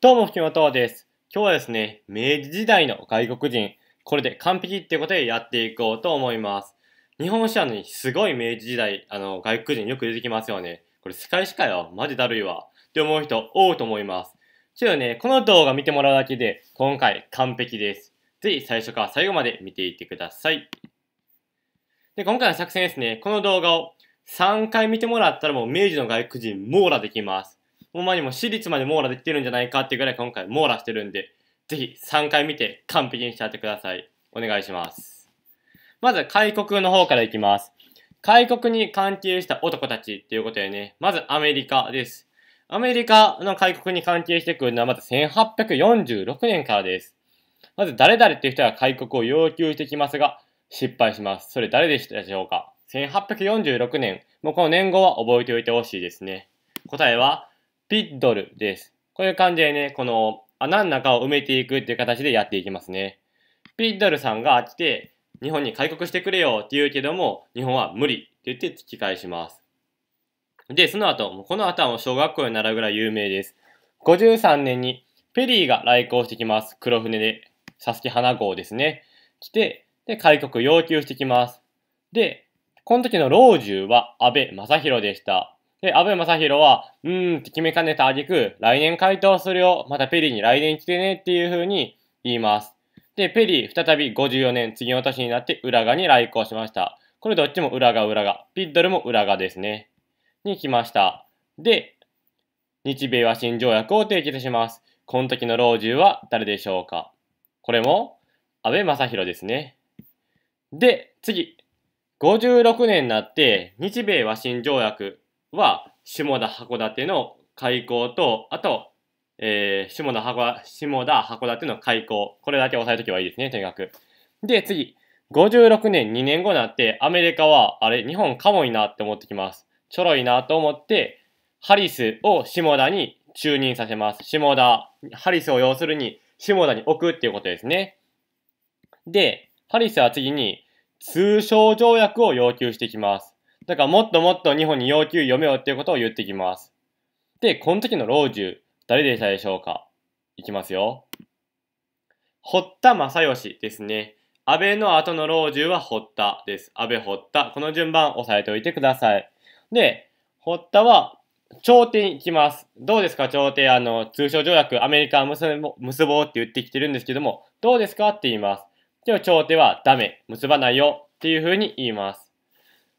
どうも、吹きまとです。今日はですね、明治時代の外国人、これで完璧ってことでやっていこうと思います。日本史なのにすごい明治時代、あの、外国人よく出てきますよね。これ世界史かよ、マジだるいわ。って思う人多いと思います。ちょっとね、この動画見てもらうだけで、今回完璧です。ぜひ最初から最後まで見ていってください。で、今回の作戦ですね、この動画を3回見てもらったらもう明治の外国人網羅できます。ほんまにも私立まで網羅できてるんじゃないかっていうぐらい今回網羅してるんで、ぜひ3回見て完璧にしちゃってください。お願いします。まず、開国の方からいきます。開国に関係した男たちっていうことでね、まずアメリカです。アメリカの開国に関係してくるのはまず1846年からです。まず誰々っていう人が開国を要求してきますが、失敗します。それ誰でしたでしょうか ?1846 年。もうこの年号は覚えておいてほしいですね。答えは、ピッドルです。こういう感じでね、この穴の中を埋めていくっていう形でやっていきますね。ピッドルさんが来て、日本に開国してくれよって言うけども、日本は無理って言って突き返します。で、その後、この後は小学校に習うぐらい有名です。53年にペリーが来航してきます。黒船で、サスキ花号ですね。来て、で、開国要求してきます。で、この時の老中は安倍正弘でした。で、安倍正宏は、うーんって決めかねた挙句、来年回答するよ。またペリーに来年来てねっていう風に言います。で、ペリー再び54年、次の年になって浦賀に来航しました。これどっちも浦賀浦賀。ピッドルも浦賀ですね。に来ました。で、日米和親条約を締結します。この時の老中は誰でしょうかこれも、安倍正宏ですね。で、次。56年になって、日米和親条約は、下田函館の開港と、あと、えー、下田函下田函館の開港。これだけ押さえとけばいいですね、とにかく。で、次。56年、2年後になって、アメリカは、あれ、日本かもいなって思ってきます。ちょろいなと思って、ハリスを下田に就任させます。下田、ハリスを要するに、下田に置くっていうことですね。で、ハリスは次に、通商条約を要求してきます。だからもっともっと日本に要求読めよっていうことを言ってきます。で、この時の老中、誰でしたでしょうかいきますよ。堀田正義ですね。安倍の後の老中は堀田です。安倍堀田。この順番押さえておいてください。で、堀田は朝廷に行きます。どうですか朝廷、あの、通商条約、アメリカ結ぼ結ぼうって言ってきてるんですけども、どうですかって言います。では、朝廷はダメ、結ばないよっていうふうに言います。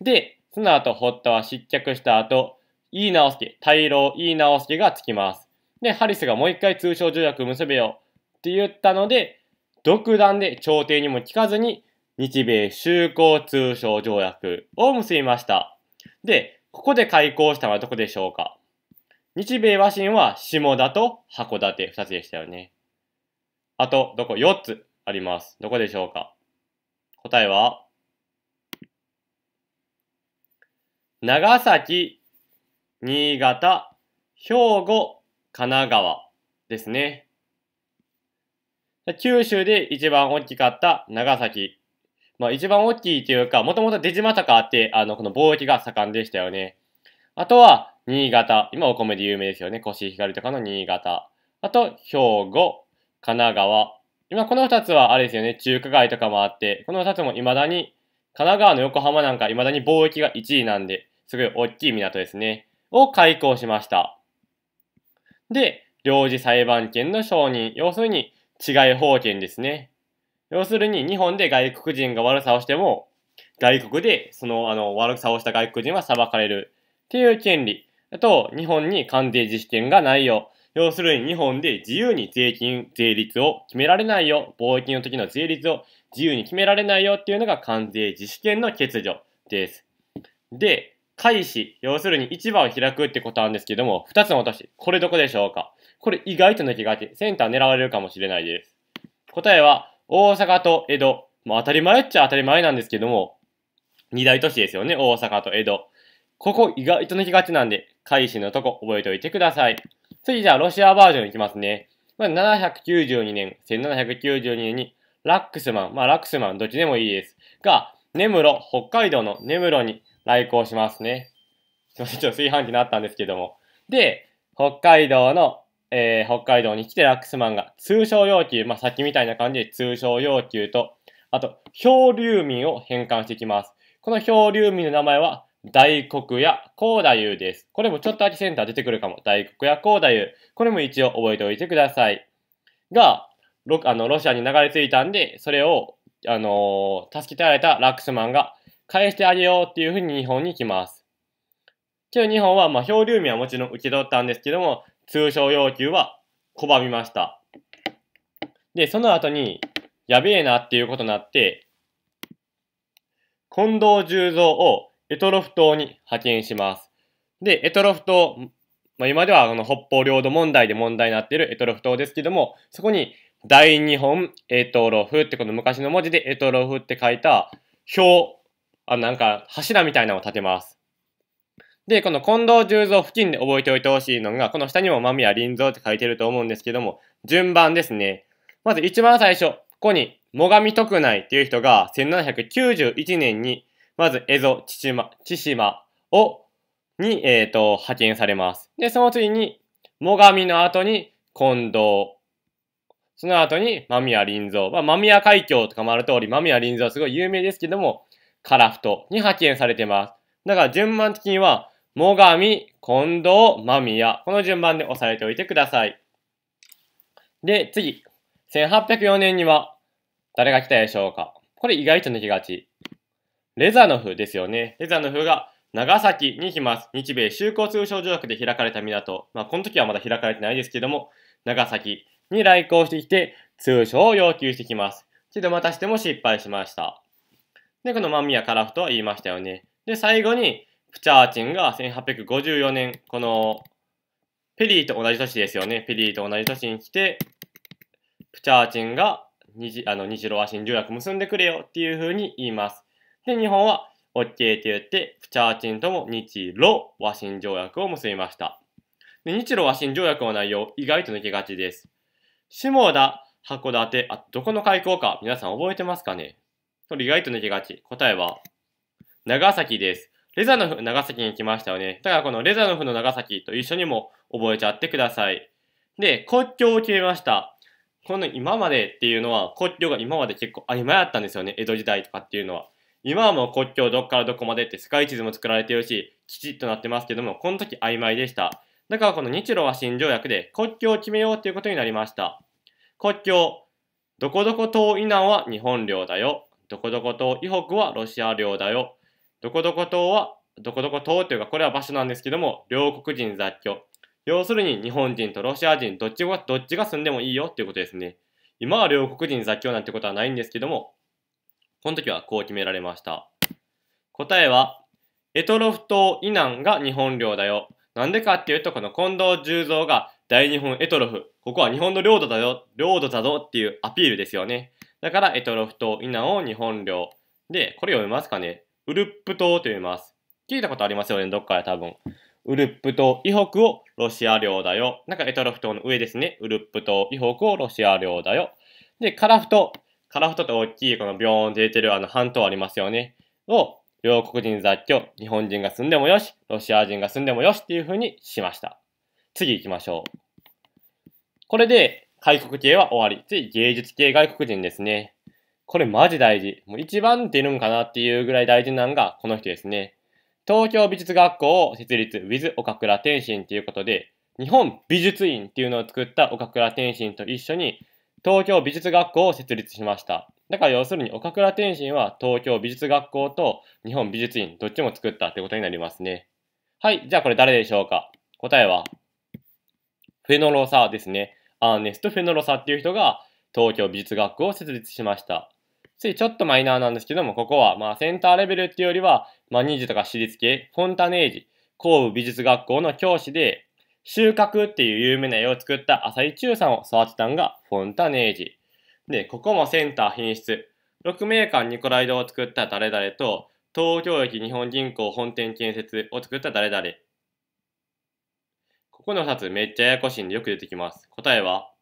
で、そのとホッタは失脚した後、井伊直介、大老井伊直介がつきます。で、ハリスがもう一回通商条約結べよって言ったので、独断で朝廷にも聞かずに、日米修好通商条約を結びました。で、ここで開港したのはどこでしょうか日米和親は下田と函館2つでしたよね。あと、どこ ?4 つあります。どこでしょうか答えは長崎、新潟、兵庫、神奈川ですね。九州で一番大きかった長崎。まあ一番大きいというか、もともと出島とかあって、あの、この貿易が盛んでしたよね。あとは、新潟。今お米で有名ですよね。コシヒカリとかの新潟。あと、兵庫、神奈川。今この二つはあれですよね。中華街とかもあって、この二つも未だに、神奈川の横浜なんか未だに貿易が1位なんで、すごい大きい港ですね、を開港しました。で、領事裁判権の承認、要するに違い法権ですね。要するに日本で外国人が悪さをしても、外国でそのあの悪さをした外国人は裁かれるっていう権利。あと、日本に関税自主権がないよ。要するに日本で自由に税金、税率を決められないよ。貿易の時の税率を自由に決められないよっていうのが関税自主権の欠如です。で、開始、要するに市場を開くってことなんですけども、二つの落とし、これどこでしょうかこれ意外と抜けがち、センター狙われるかもしれないです。答えは、大阪と江戸。まあ当たり前っちゃ当たり前なんですけども、二大都市ですよね、大阪と江戸。ここ意外と抜けがちなんで、開始のとこ覚えておいてください。次じゃあロシアバージョンいきますね。まあ、792年、1792年にラックスマン、まあラックスマンどっちでもいいです。が、根室、北海道の根室に来航しますね。すいません、ちょっと炊飯器になったんですけども。で、北海道の、えー、北海道に来てラックスマンが通称要求、まあ、さっきみたいな感じで通称要求と、あと、漂流民を返還していきます。この漂流民の名前は、大黒屋高太夫です。これもちょっとけセンター出てくるかも。大黒屋高太夫。これも一応覚えておいてください。が、ロあのロシアに流れ着いたんで、それを、あのー、助けてられたラックスマンが返してあげようっていうふうに日本に来ます。今日日本は、まあ、漂流民はもちろん受け取ったんですけども、通称要求は拒みました。で、その後に、やべえなっていうことになって、近藤十三をエトロフ島に派遣します。で、エトロフ島、まあ、今ではあの北方領土問題で問題になっているエトロフ島ですけども、そこに大日本エトロフってこの昔の文字でエトロフって書いた表あなんか柱みたいなのを立てます。で、この近藤十三付近で覚えておいてほしいのが、この下にも間宮林蔵って書いてると思うんですけども、順番ですね。まず一番最初、ここに、最上徳内っていう人が、1791年に、まず蝦夷、千島、千島を、に、えっ、ー、と、派遣されます。で、その次に、最上の後に、近藤。その後に、間宮林蔵。まあ、間宮海峡とかもある通り、間宮林蔵すごい有名ですけども、カラフトに派遣されてます。だから順番的には、最上、近藤、間宮。この順番で押さえておいてください。で、次。1804年には、誰が来たでしょうかこれ意外と抜きがち。レザノフですよね。レザノフが長崎に来ます。日米修好通商条約で開かれた港。まあ、この時はまだ開かれてないですけども、長崎に来航してきて、通商を要求してきます。けどまたしても失敗しました。で、この間宮カラフとは言いましたよね。で、最後に、プチャーチンが1854年、この、ペリーと同じ年ですよね。ペリーと同じ年に来て、プチャーチンが日あの日露和親条約結んでくれよっていうふうに言います。で、日本は OK って言って、プチャーチンとも日露和親条約を結びました。で日露和親条約の内容、意外と抜けがちです。下田、函館、あどこの開港か皆さん覚えてますかねこれ意外と抜けがち。答えは、長崎です。レザノフ、長崎に来ましたよね。だからこのレザノフの長崎と一緒にも覚えちゃってください。で、国境を決めました。この今までっていうのは、国境が今まで結構曖昧だったんですよね。江戸時代とかっていうのは。今はもう国境どっからどこまでって世界地図も作られてるし、きちっとなってますけども、この時曖昧でした。だからこの日露は新条約で国境を決めようということになりました。国境、どこどこ島以南は日本領だよ。どこどこ島以北はロシア領だよ。どこどこ島は、どこどこ島というか、これは場所なんですけども、両国人雑居。要するに日本人とロシア人どっちが、どっちが住んでもいいよっていうことですね。今は両国人雑居なんてことはないんですけども、この時はこう決められました。答えは、エトロフ島以南が日本領だよ。なんでかっていうと、この近藤十三が大日本エトロフ、ここは日本の領土だよ、領土だぞっていうアピールですよね。だから、エトロフ島、イナを日本領。で、これ読めますかねウルップ島と読みます。聞いたことありますよね、どっかで多分。ウルップ島、イホクをロシア領だよ。なんかエトロフ島の上ですね。ウルップ島、イホクをロシア領だよ。で、カラフト。カラフトって大きい、このビョーンって出てるあの半島ありますよね。を、両国人雑居、日本人が住んでもよし、ロシア人が住んでもよしっていう風にしました。次行きましょう。これで、外国系は終わり。次、芸術系外国人ですね。これマジ大事。もう一番出るんかなっていうぐらい大事なのがこの人ですね。東京美術学校を設立 with 岡倉天心ということで、日本美術院っていうのを作った岡倉天心と一緒に東京美術学校を設立しました。だから要するに岡倉天心は東京美術学校と日本美術院どっちも作ったってことになりますね。はい、じゃあこれ誰でしょうか答えは、フェノローサですね。アーネスト・フェノロサっていう人が東京美術学校を設立しました。ついちょっとマイナーなんですけども、ここはまセンターレベルっていうよりは、まあ、ニージとか私立系、フォンタネージ、神戸美術学校の教師で、収穫っていう有名な絵を作った浅井中さんを育てたんがフォンタネージ。で、ここもセンター品質。6名間ニコライドを作った誰々と、東京駅日本銀行本店建設を作った誰々ここの2つめっちゃややこしいんでよく出てきます。答えは、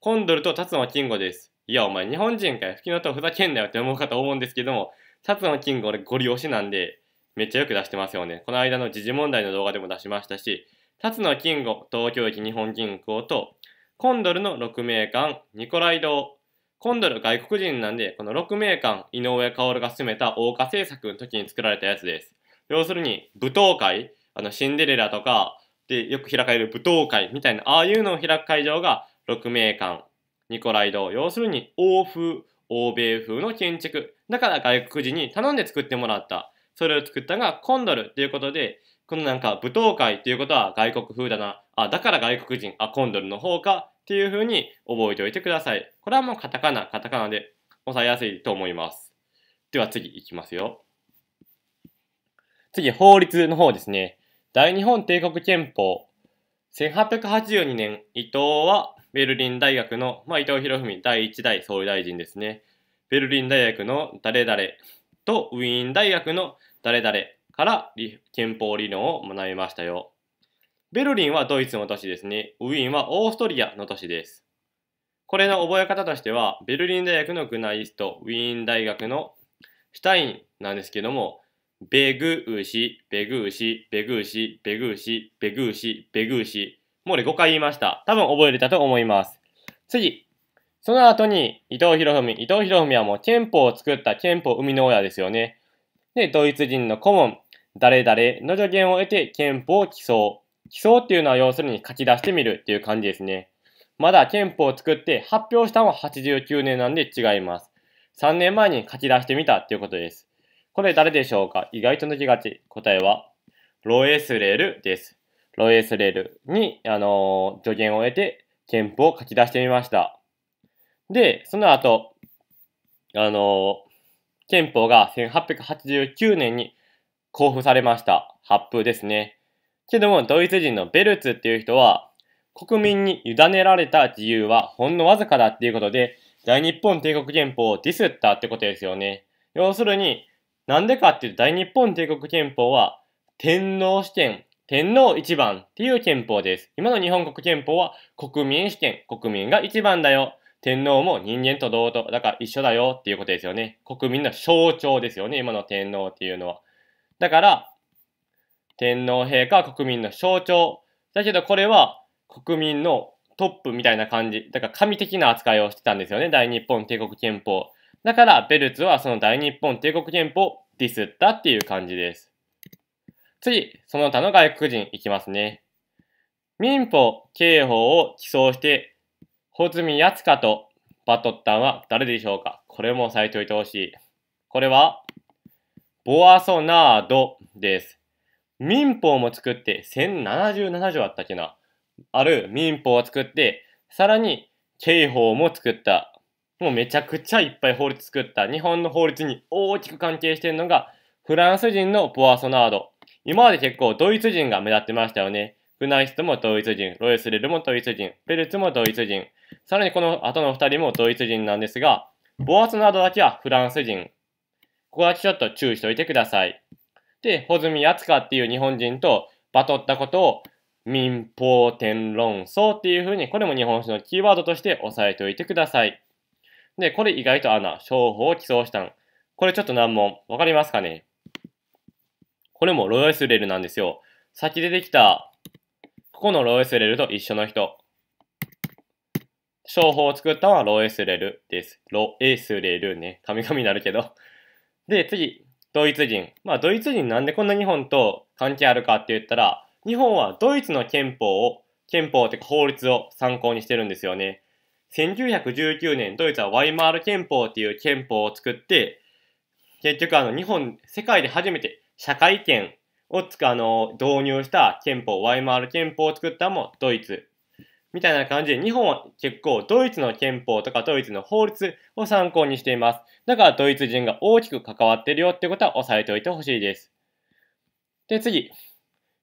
コンドルとタツノキンゴです。いや、お前日本人かよ。吹きの音ふざけんなよって思うかと思うんですけども、タツノキンゴ俺ゴリ押しなんで、めっちゃよく出してますよね。この間の時事問題の動画でも出しましたし、タツノキンゴ東京駅日本銀行と、コンドルの6名館ニコライ堂、コンドル外国人なんで、この6名館井上薫が進めた桜花政策の時に作られたやつです。要するに、舞踏会、あのシンデレラとか、で、よく開かれる舞踏会みたいな、ああいうのを開く会場が、鹿鳴館、ニコライ堂、要するに欧風、欧米風の建築。だから外国人に頼んで作ってもらった。それを作ったのがコンドルっていうことで、このなんか舞踏会っていうことは外国風だな。あ、だから外国人、あ、コンドルの方かっていう風に覚えておいてください。これはもうカタカナ、カタカナで押さえやすいと思います。では次いきますよ。次、法律の方ですね。大日本帝国憲法1882年伊藤はベルリン大学の、まあ、伊藤博文第1代総理大臣ですねベルリン大学の誰々とウィーン大学の誰々から憲法理論を学びましたよベルリンはドイツの都市ですねウィーンはオーストリアの都市ですこれの覚え方としてはベルリン大学のグナイストウィーン大学のシュタインなんですけどもベグウシ、ベグウシ、ベグウシ、ベグウシ、ベグウシ、ベグウシ。もう俺5回言いました。多分覚えれたと思います。次。その後に伊藤博文。伊藤博文はもう憲法を作った憲法生みの親ですよね。で、ドイツ人の顧問、誰々の助言を得て憲法を起草。起草っていうのは要するに書き出してみるっていう感じですね。まだ憲法を作って発表したのは89年なんで違います。3年前に書き出してみたっていうことです。これ誰でしょうか意外と抜きがち。答えは、ロエスレルです。ロエスレルに、あのー、助言を得て、憲法を書き出してみました。で、その後、あのー、憲法が1889年に交付されました。発布ですね。けども、ドイツ人のベルツっていう人は、国民に委ねられた自由はほんのわずかだっていうことで、大日本帝国憲法をディスったってことですよね。要するに、なんでかっていうと、大日本帝国憲法は、天皇主権、天皇一番っていう憲法です。今の日本国憲法は、国民主権、国民が一番だよ。天皇も人間と同等、だから一緒だよっていうことですよね。国民の象徴ですよね、今の天皇っていうのは。だから、天皇陛下は国民の象徴。だけどこれは国民のトップみたいな感じ。だから神的な扱いをしてたんですよね、大日本帝国憲法。だから、ベルツはその大日本帝国憲法をディスったっていう感じです。次、その他の外国人いきますね。民法、刑法を起草して、穂積康香とバトッタンは誰でしょうかこれも押さえておいてほしい。これは、ボアソナードです。民法も作って1077条あったっけな。ある民法を作って、さらに刑法も作ったもうめちゃくちゃいっぱい法律作った日本の法律に大きく関係してるのがフランス人のボアソナード。今まで結構ドイツ人が目立ってましたよね。フナイストもドイツ人、ロイスレルもドイツ人、ベルツもドイツ人。さらにこの後の二人もドイツ人なんですが、ボアソナードだけはフランス人。ここだけちょっと注意しておいてください。で、ホズミヤツカっていう日本人とバトったことを民法天論争っていうふうに、これも日本史のキーワードとして押さえておいてください。で、これ意外と穴、商法を起草したん。これちょっと難問。わかりますかねこれもロヨイスレルなんですよ。さっき出てきた、ここのロヨイスレルと一緒の人。商法を作ったのはロエスレルです。ロエスレルね。神々になるけど。で、次、ドイツ人。まあ、ドイツ人なんでこんな日本と関係あるかって言ったら、日本はドイツの憲法を、憲法っいうか法律を参考にしてるんですよね。1919年ドイツはワイマール憲法っていう憲法を作って、結局あの日本、世界で初めて社会権をつあの導入した憲法、ワイマール憲法を作ったのもドイツ。みたいな感じで、日本は結構ドイツの憲法とかドイツの法律を参考にしています。だからドイツ人が大きく関わってるよってことは押さえておいてほしいです。で、次。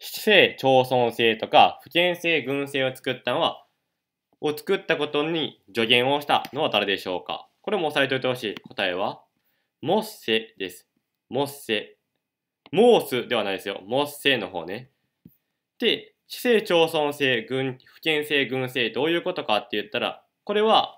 市政、町村制とか、府県制、軍制を作ったのはを作ったことに助言をしたのは誰でしょうかこれも押さえておいてほしい。答えは、モッセです。モッセ。モースではないですよ。モッセの方ね。で、市政町村制、郡、府県制、郡制、どういうことかって言ったら、これは、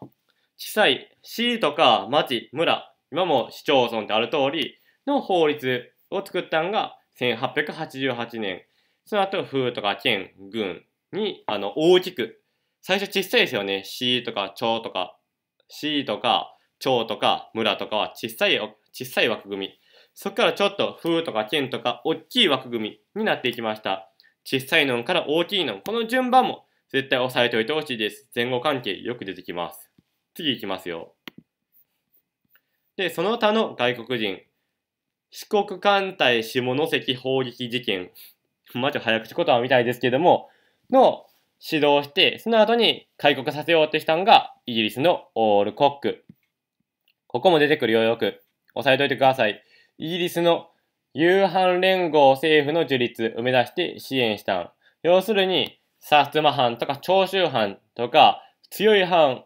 地裁、市とか町、村、今も市町村ってある通り、の法律を作ったのが1888年。その後、府とか県、郡に、あの、大きく最初ちっさいですよね。市とか町とか、市とか町とか村とかは小さい、小さい枠組み。そこからちょっと風とか県とか大きい枠組みになっていきました。小さいのから大きいのこの順番も絶対押さえておいてほしいです。前後関係よく出てきます。次いきますよ。で、その他の外国人。四国艦隊下関砲撃事件。まじ早口言葉みたいですけども、の指導して、その後に開国させようってしたんが、イギリスのオールコック。ここも出てくるよ、よく。押さえといてください。イギリスの夕飯連合政府の樹立埋め出して支援したん。要するに、薩摩藩とか長州藩とか強い藩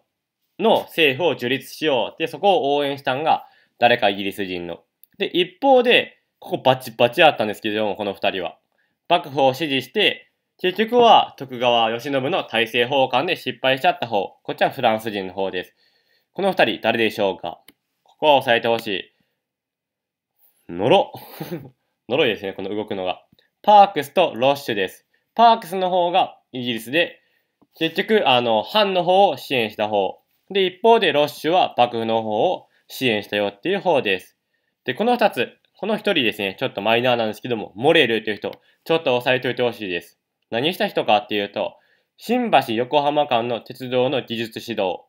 の政府を樹立しようってそこを応援したんが誰かイギリス人の。で、一方で、ここバチバチあったんですけども、この二人は。幕府を支持して結局は徳川慶喜の大政奉還で失敗しちゃった方、こっちはフランス人の方です。この二人誰でしょうかここは押さえてほしい。のろ。の ろいですね、この動くのが。パークスとロッシュです。パークスの方がイギリスで、結局、あの、藩の方を支援した方。で、一方でロッシュは幕府の方を支援したよっていう方です。で、この二つ、この一人ですね、ちょっとマイナーなんですけども、モレルという人、ちょっと押さえておいてほしいです。何した人かっていうと、新橋横浜間の鉄道の技術指導。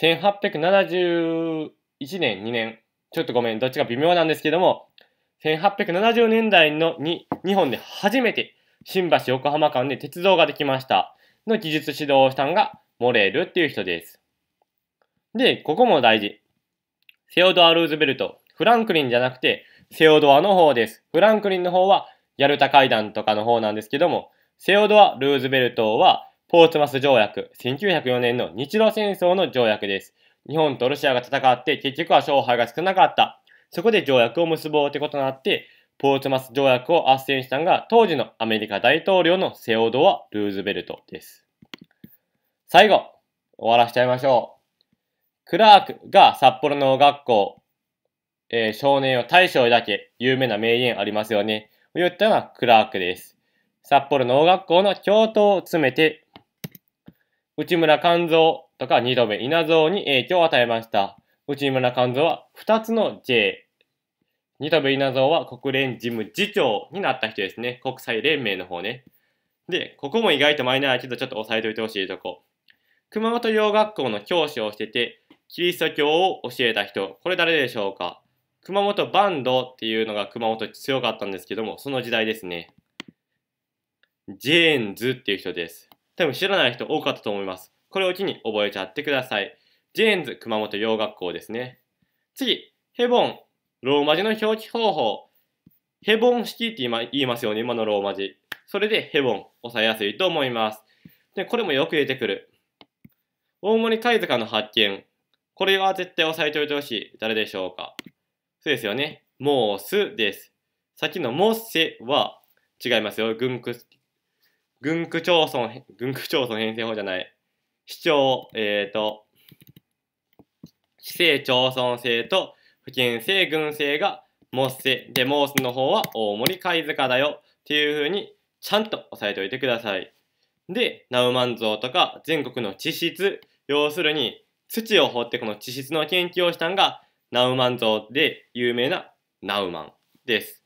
1871年、2年。ちょっとごめん、どっちか微妙なんですけども、1870年代のに日本で初めて新橋横浜間で鉄道ができました。の技術指導をしたんがモレールっていう人です。で、ここも大事。セオドア・ルーズベルト。フランクリンじゃなくて、セオドアの方です。フランクリンの方は、ヤルタ会談とかの方なんですけども、セオドア・ルーズベルトは、ポーツマス条約、1904年の日露戦争の条約です。日本とロシアが戦って結局は勝敗が少なかった。そこで条約を結ぼうってことになって、ポーツマス条約を斡旋したのが当時のアメリカ大統領のセオドア・ルーズベルトです。最後、終わらしちゃいましょう。クラークが札幌の学校、えー、少年を大将だけ有名な名言ありますよね。言ったのはクラークです。札幌農学校の教頭を詰めて、内村勘蔵とか二度目稲造に影響を与えました。内村勘蔵は2つの J。二度目稲造は国連事務次長になった人ですね。国際連盟の方ね。で、ここも意外とマイナーだけどちょっと押さえておいてほしいとこ。熊本洋学校の教師をしてて、キリスト教を教えた人、これ誰でしょうか熊本バンドっていうのが熊本強かったんですけども、その時代ですね。ジェーンズっていう人です。多分知らない人多かったと思います。これを機に覚えちゃってください。ジェーンズ熊本洋学校ですね。次、ヘボン。ローマ字の表記方法。ヘボン式って今言いますよね、今のローマ字。それでヘボン、押さえやすいと思います。で、これもよく出てくる。大森貝塚の発見。これは絶対押さえておいてほしい。誰でしょうかそうですよね。モースです。さっきのモッセは違いますよ。軍軍区町村、軍区町村編成法じゃない、市長、えっ、ー、と、市政町村制と府県制軍制がモッセ、でモースの方は大森貝塚だよっていうふうにちゃんと押さえておいてください。で、ナウマン像とか全国の地質、要するに土を掘ってこの地質の研究をしたんがナウマン像で有名なナウマンです。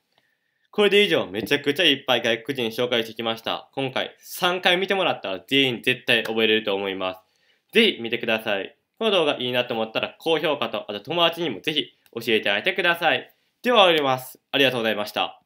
これで以上、めちゃくちゃいっぱい外国人紹介してきました。今回3回見てもらったら全員絶対覚えれると思います。ぜひ見てください。この動画いいなと思ったら高評価と、あと友達にもぜひ教えてあげてください。では終わります。ありがとうございました。